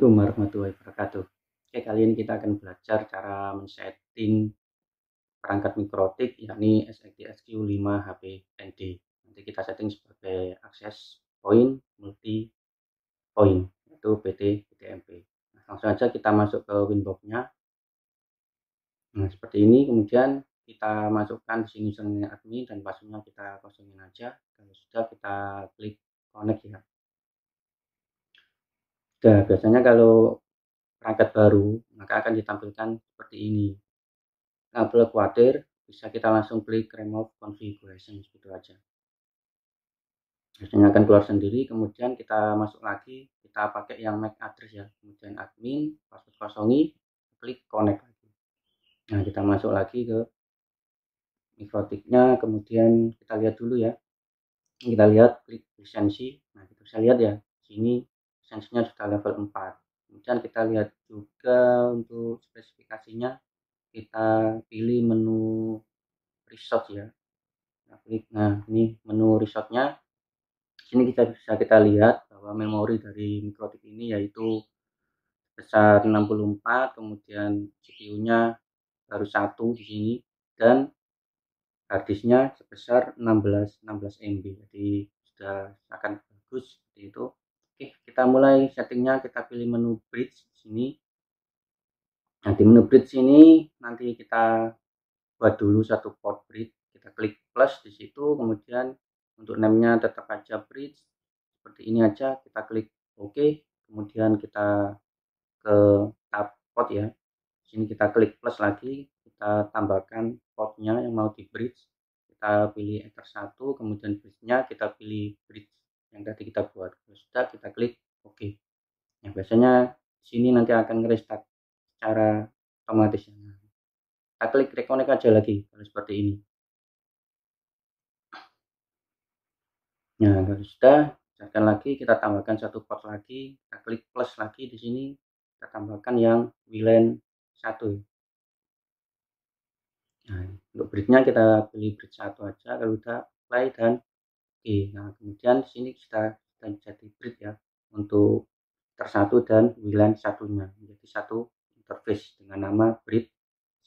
Assalamualaikum warahmatullahi wabarakatuh. Oke, kali ini kita akan belajar cara men-setting perangkat mikrotik yakni sq 5 HP ND. Nanti kita setting sebagai akses point multi point yaitu PT PTMP. Nah, langsung aja kita masuk ke winbox-nya. Nah, seperti ini kemudian kita masukkan di sini username admin dan passwordnya kita kosongin aja. Kalau sudah kita klik connect ya. Nah, biasanya kalau perangkat baru, maka akan ditampilkan seperti ini. Nggak perlu khawatir, bisa kita langsung klik remove configuration itu aja. Biasanya akan keluar sendiri, kemudian kita masuk lagi, kita pakai yang MAC address ya, kemudian admin, password kosongi, klik connect lagi. Nah, kita masuk lagi ke mikrotiknya, kemudian kita lihat dulu ya. Kita lihat klik lisensi. Nah, kita bisa lihat ya, sini sensornya sudah level 4 kemudian kita lihat juga untuk spesifikasinya kita pilih menu resort ya nah, klik nah ini menu resortnya sini kita bisa kita lihat bahwa memori dari mikrotik ini yaitu besar 64 kemudian CPU-nya baru satu di sini dan harddisknya sebesar 16 16 MB jadi sudah akan bagus seperti itu kita mulai settingnya kita pilih menu bridge sini Nanti menu bridge sini, nanti kita buat dulu satu port bridge kita klik plus di situ kemudian untuk namanya tetap aja bridge seperti ini aja kita klik OK kemudian kita ke tab port ya sini kita klik plus lagi kita tambahkan portnya yang mau di bridge kita pilih Enter satu. kemudian bridge-nya kita pilih bridge yang tadi kita buat sudah kita klik Oke. yang nah, biasanya sini nanti akan restart secara otomatis. Kita klik reconnect aja lagi kalau seperti ini. Nah, kalau sudah, tekan lagi kita tambahkan satu port lagi, kita klik plus lagi di sini, kita tambahkan yang WLAN 1. Nah, untuk bridge-nya kita pilih bridge satu aja, kalau sudah play dan oke. Okay. Nah, kemudian di sini kita dan jadi bridge ya untuk tersatu dan wlan satunya menjadi satu interface dengan nama grid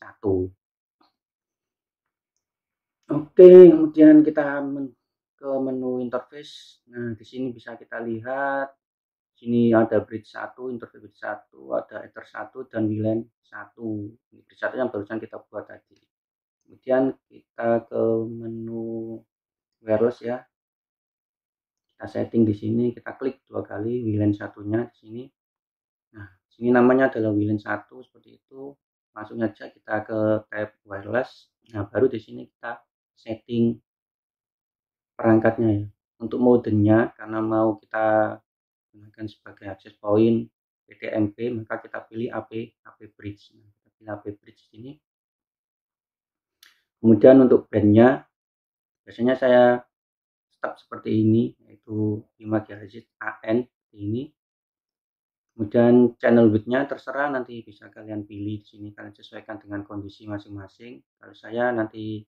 1 oke kemudian kita ke menu interface nah di sini bisa kita lihat sini ada bridge satu, interface bridge 1 ada ether 1 dan wlan satu. ini bridge 1 yang barusan kita buat tadi kemudian kita ke menu wireless ya kita setting di sini kita klik dua kali VLAN satunya di sini nah sini namanya adalah VLAN satu seperti itu Masuknya aja kita ke tab wireless nah baru di sini kita setting perangkatnya ya untuk modenya karena mau kita gunakan sebagai access point PTMP maka kita pilih AP AP bridge nah, kita pilih AP bridge di sini. kemudian untuk bandnya biasanya saya tetap seperti ini yaitu 5 GHz AN ini kemudian channel width-nya terserah nanti bisa kalian pilih di sini kalian sesuaikan dengan kondisi masing-masing kalau saya nanti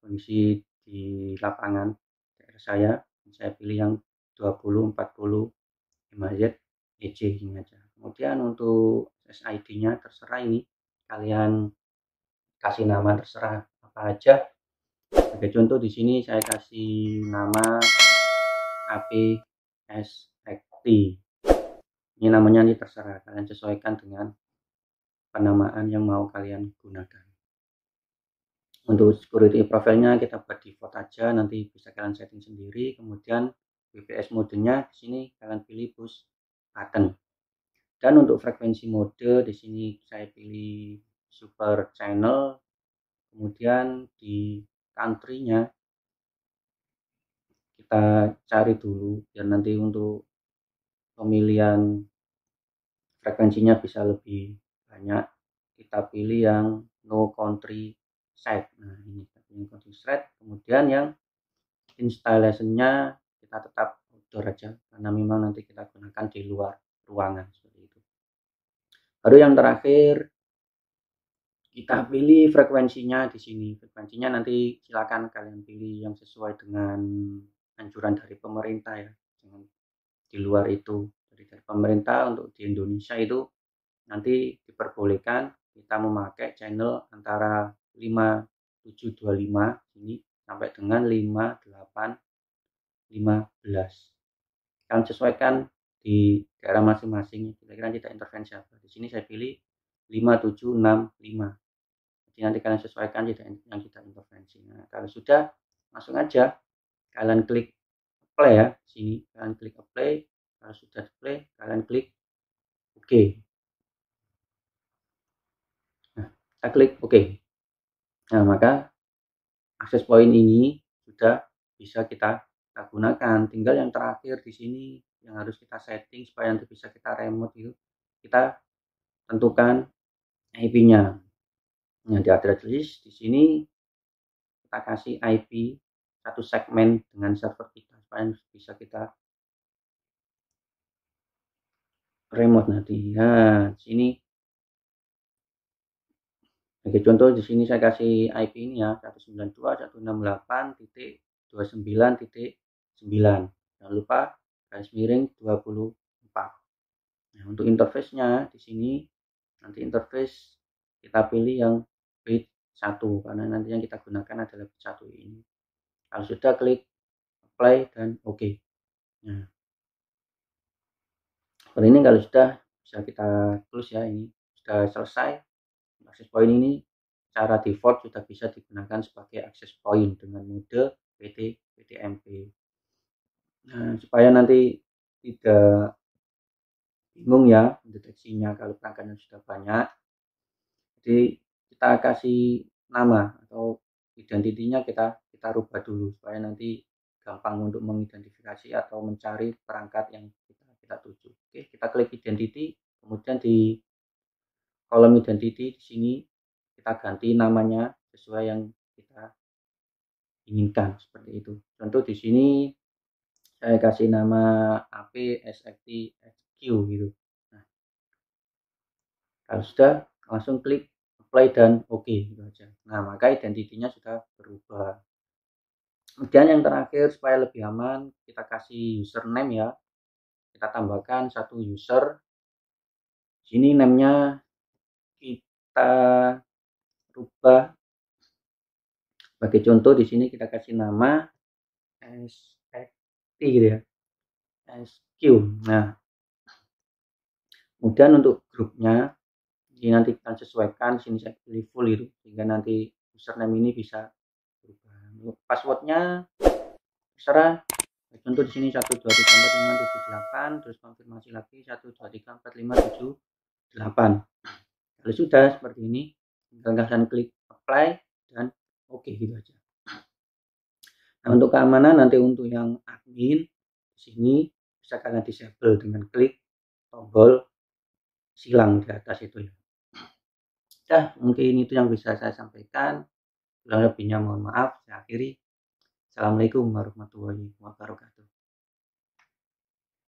kondisi di lapangan daerah saya saya pilih yang 20 40 MHz EC ini aja kemudian untuk SID-nya terserah ini kalian kasih nama terserah apa aja sebagai contoh di sini saya kasih nama APS ini namanya ini terserah kalian sesuaikan dengan penamaan yang mau kalian gunakan untuk security profilnya kita buat default aja nanti bisa kalian setting sendiri kemudian BPS modenya di sini kalian pilih push button dan untuk frekuensi mode di sini saya pilih super channel kemudian di countrynya kita cari dulu biar nanti untuk pemilihan frekuensinya bisa lebih banyak kita pilih yang no country site nah ini kita country site kemudian yang installationnya kita tetap outdoor aja karena memang nanti kita gunakan di luar ruangan seperti itu baru yang terakhir kita pilih frekuensinya di sini. Frekuensinya nanti silakan kalian pilih yang sesuai dengan anjuran dari pemerintah ya. Jangan di luar itu. Jadi dari pemerintah untuk di Indonesia itu nanti diperbolehkan kita memakai channel antara 5725 ini sampai dengan 5815. Kalian sesuaikan di daerah masing-masing. Kira-kira tidak intervensi apa. Di sini saya pilih 5765 jadi nanti kalian sesuaikan tidak yang kita intervensi nah, kalau sudah langsung aja kalian klik play ya di sini kalian klik apply kalau sudah play kalian klik oke okay. nah kita klik oke okay. nah maka akses point ini sudah bisa kita, kita gunakan tinggal yang terakhir di sini yang harus kita setting supaya nanti bisa kita remote itu kita tentukan IP-nya. yang nah, di address list di sini kita kasih IP satu segmen dengan server kita supaya bisa kita remote nanti. Nah, di sini Oke, contoh di sini saya kasih IP ini ya 192.168.29.9. Jangan lupa garis miring 24. Nah, untuk interface-nya di sini nanti interface kita pilih yang bit 1 karena nanti yang kita gunakan adalah bit 1 ini kalau sudah klik apply dan oke okay. nah seperti ini kalau sudah bisa kita close ya ini sudah selesai akses point ini cara default sudah bisa digunakan sebagai akses point dengan mode PT PTMP nah supaya nanti tidak bingung ya mendeteksinya kalau pelanggannya sudah banyak. Jadi kita kasih nama atau identitinya kita kita rubah dulu supaya nanti gampang untuk mengidentifikasi atau mencari perangkat yang kita kita tuju. Oke, kita klik identity, kemudian di kolom identity di sini kita ganti namanya sesuai yang kita inginkan seperti itu. Contoh di sini saya kasih nama AP SFT Q gitu nah kalau sudah langsung klik apply dan oke okay, gitu aja nah maka identitinya sudah berubah kemudian yang terakhir supaya lebih aman kita kasih username ya kita tambahkan satu user sini namanya kita rubah Bagi contoh di sini kita kasih nama SXT gitu ya SQ nah kemudian untuk grupnya ini nanti kita sesuaikan sini saya pilih full itu sehingga nanti username ini bisa berubah passwordnya terserah contoh di sini 1 2 tiga 4 lima 7 8 terus konfirmasi lagi 1 2 tiga 4 lima 7 delapan. kalau sudah seperti ini tinggal kalian klik apply dan oke okay, gitu aja nah untuk keamanan nanti untuk yang admin di sini bisa kalian disable dengan klik tombol silang di atas itu ya. dah mungkin itu yang bisa saya sampaikan. Kurang lebihnya mohon maaf. Saya akhiri. Assalamualaikum warahmatullahi wabarakatuh.